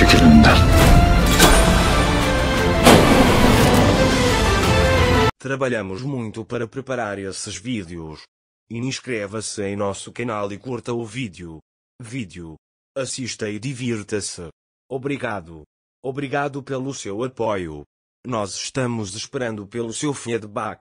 Çekil Trabalhamos muito para preparar esses vídeos. Inscreva-se em nosso canal e curta o vídeo. Vídeo. Assista e divirta-se. Obrigado. Obrigado pelo seu apoio. Nós estamos esperando pelo seu feedback.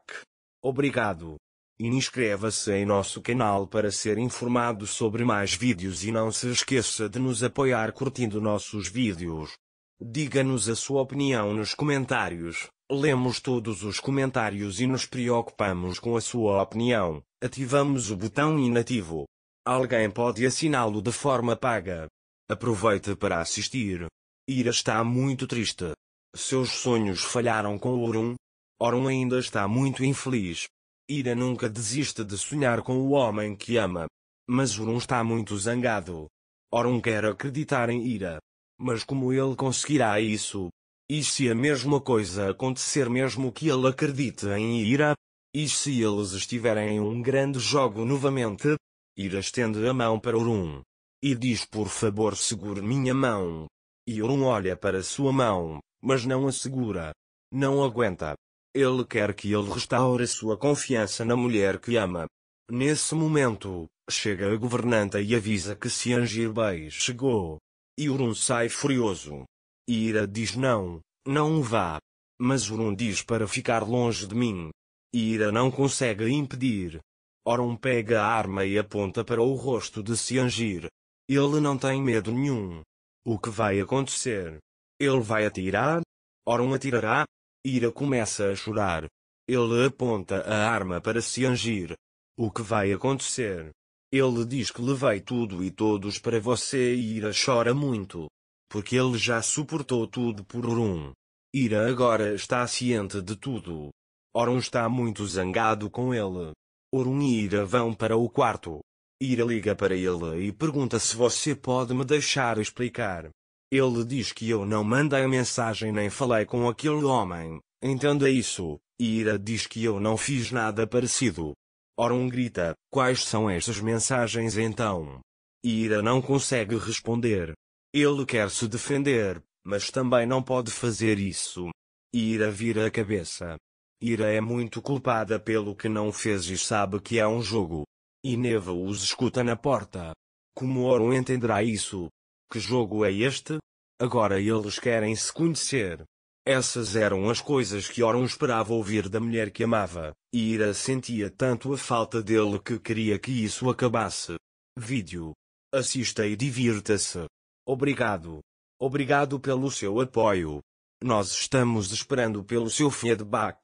Obrigado. E inscreva-se em nosso canal para ser informado sobre mais vídeos e não se esqueça de nos apoiar curtindo nossos vídeos. Diga-nos a sua opinião nos comentários. Lemos todos os comentários e nos preocupamos com a sua opinião. Ativamos o botão inativo. Alguém pode assiná-lo de forma paga. Aproveite para assistir. Ira está muito triste. Seus sonhos falharam com Orun. Orun ainda está muito infeliz. Ira nunca desiste de sonhar com o homem que ama. Mas Orun está muito zangado. Orun quer acreditar em Ira. Mas como ele conseguirá isso? E se a mesma coisa acontecer mesmo que ele acredite em Ira? E se eles estiverem em um grande jogo novamente? Ira estende a mão para Orun. E diz por favor segure minha mão. E Orun olha para sua mão, mas não a segura. Não aguenta. Ele quer que ele restaure sua confiança na mulher que ama. Nesse momento, chega a governanta e avisa que Siangir Bey chegou. Yurun sai furioso. Ira diz não, não vá. Mas Urun diz para ficar longe de mim. Ira não consegue impedir. Orun pega a arma e aponta para o rosto de Siangir. Ele não tem medo nenhum. O que vai acontecer? Ele vai atirar? Orun atirará, Ira começa a chorar. Ele aponta a arma para se angir. O que vai acontecer? Ele diz que levei tudo e todos para você e Ira chora muito. Porque ele já suportou tudo por Orun. Ira agora está ciente de tudo. Orun está muito zangado com ele. Orun e Ira vão para o quarto. Ira liga para ele e pergunta se você pode me deixar explicar. Ele diz que eu não mandei a mensagem nem falei com aquele homem, entenda isso, e Ira diz que eu não fiz nada parecido. Orum grita, quais são essas mensagens então? Ira não consegue responder. Ele quer se defender, mas também não pode fazer isso. Ira vira a cabeça. Ira é muito culpada pelo que não fez e sabe que é um jogo. E Neva os escuta na porta. Como Oron entenderá isso, que jogo é este? Agora eles querem se conhecer. Essas eram as coisas que Oron esperava ouvir da mulher que amava, e Ira sentia tanto a falta dele que queria que isso acabasse. Vídeo. Assista e divirta-se. Obrigado. Obrigado pelo seu apoio. Nós estamos esperando pelo seu feedback.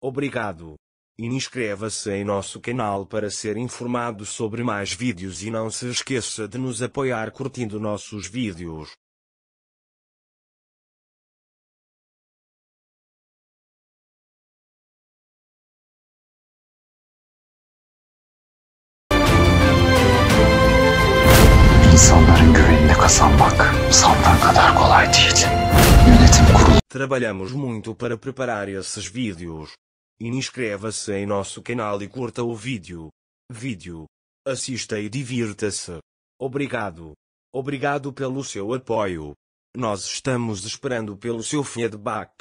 Obrigado. E inscreva-se em nosso canal para ser informado sobre mais vídeos e não se esqueça de nos apoiar curtindo nossos vídeos. Trabalhamos muito para preparar esses vídeos. Inscreva-se em nosso canal e curta o vídeo. Vídeo. Assista e divirta-se. Obrigado. Obrigado pelo seu apoio. Nós estamos esperando pelo seu feedback.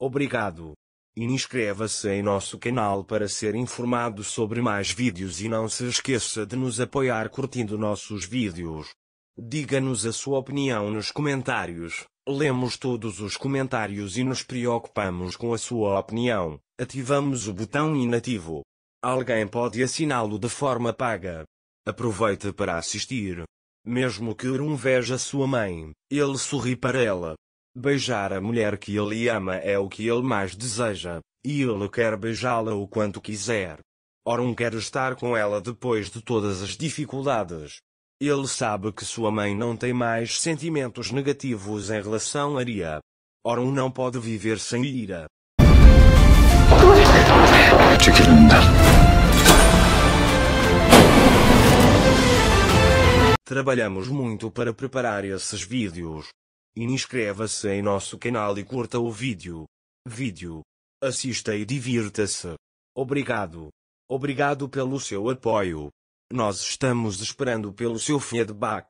Obrigado. Inscreva-se em nosso canal para ser informado sobre mais vídeos e não se esqueça de nos apoiar curtindo nossos vídeos. Diga-nos a sua opinião nos comentários. Lemos todos os comentários e nos preocupamos com a sua opinião. Ativamos o botão inativo. Alguém pode assiná-lo de forma paga. Aproveite para assistir. Mesmo que um veja sua mãe, ele sorri para ela. Beijar a mulher que ele ama é o que ele mais deseja, e ele quer beijá-la o quanto quiser. Orum quer estar com ela depois de todas as dificuldades. Ele sabe que sua mãe não tem mais sentimentos negativos em relação a Ria. Orun não pode viver sem ira. Trabalhamos muito para preparar esses vídeos. Inscreva-se em nosso canal e curta o vídeo. Vídeo. Assista e divirta-se. Obrigado. Obrigado pelo seu apoio. Nós estamos esperando pelo seu feedback.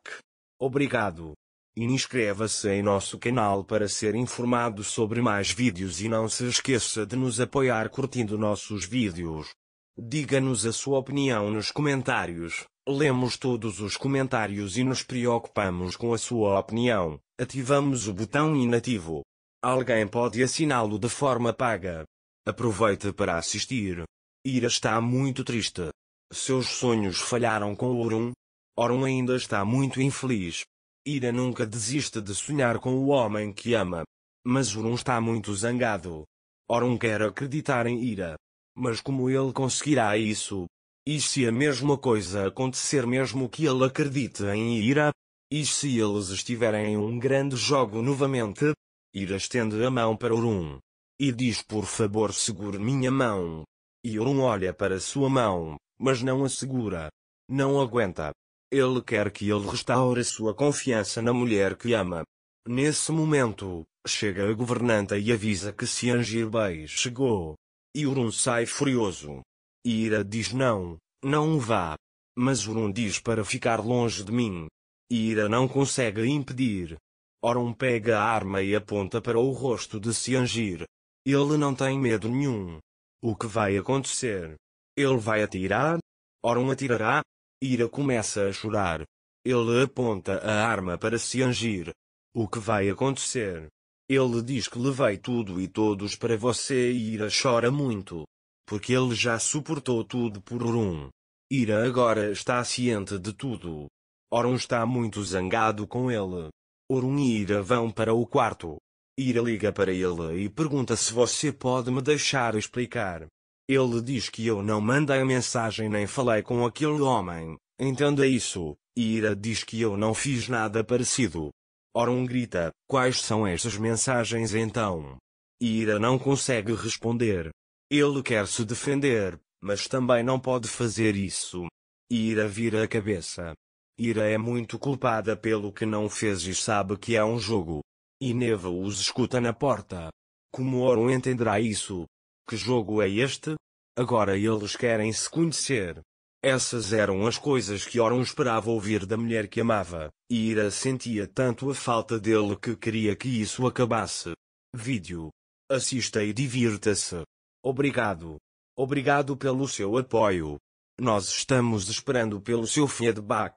Obrigado. Inscreva-se em nosso canal para ser informado sobre mais vídeos e não se esqueça de nos apoiar curtindo nossos vídeos. Diga-nos a sua opinião nos comentários. Lemos todos os comentários e nos preocupamos com a sua opinião. Ativamos o botão inativo. Alguém pode assiná-lo de forma paga. Aproveite para assistir. Ira está muito triste. Seus sonhos falharam com Orun. Orun ainda está muito infeliz. Ira nunca desiste de sonhar com o homem que ama. Mas Orun está muito zangado. Orun quer acreditar em Ira. Mas como ele conseguirá isso? E se a mesma coisa acontecer mesmo que ele acredite em Ira? E se eles estiverem em um grande jogo novamente? Ira estende a mão para Orun. E diz por favor segure minha mão. E Orun olha para sua mão mas não a segura. Não aguenta. Ele quer que ele restaure sua confiança na mulher que ama. Nesse momento, chega a governanta e avisa que Siangir Bey chegou. Yurun sai furioso. Ira diz não, não vá. Mas Urun diz para ficar longe de mim. Ira não consegue impedir. Orun pega a arma e aponta para o rosto de Siangir. Ele não tem medo nenhum. O que vai acontecer? Ele vai atirar. Orum atirará. Ira começa a chorar. Ele aponta a arma para se angir. O que vai acontecer? Ele diz que levei tudo e todos para você e Ira chora muito. Porque ele já suportou tudo por Orun. Ira agora está ciente de tudo. Orun está muito zangado com ele. Orun e Ira vão para o quarto. Ira liga para ele e pergunta se você pode me deixar explicar. Ele diz que eu não mandei mensagem nem falei com aquele homem, entenda isso, e Ira diz que eu não fiz nada parecido. Orum grita, quais são essas mensagens então? Ira não consegue responder. Ele quer se defender, mas também não pode fazer isso. Ira vira a cabeça. Ira é muito culpada pelo que não fez e sabe que é um jogo. E Neva os escuta na porta. Como Oron entenderá isso, que jogo é este? Agora eles querem se conhecer. Essas eram as coisas que Oron esperava ouvir da mulher que amava, e Ira sentia tanto a falta dele que queria que isso acabasse. Vídeo. Assista e divirta-se. Obrigado. Obrigado pelo seu apoio. Nós estamos esperando pelo seu feedback.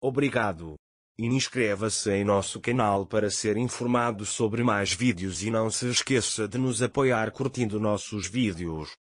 Obrigado. E inscreva-se em nosso canal para ser informado sobre mais vídeos e não se esqueça de nos apoiar curtindo nossos vídeos.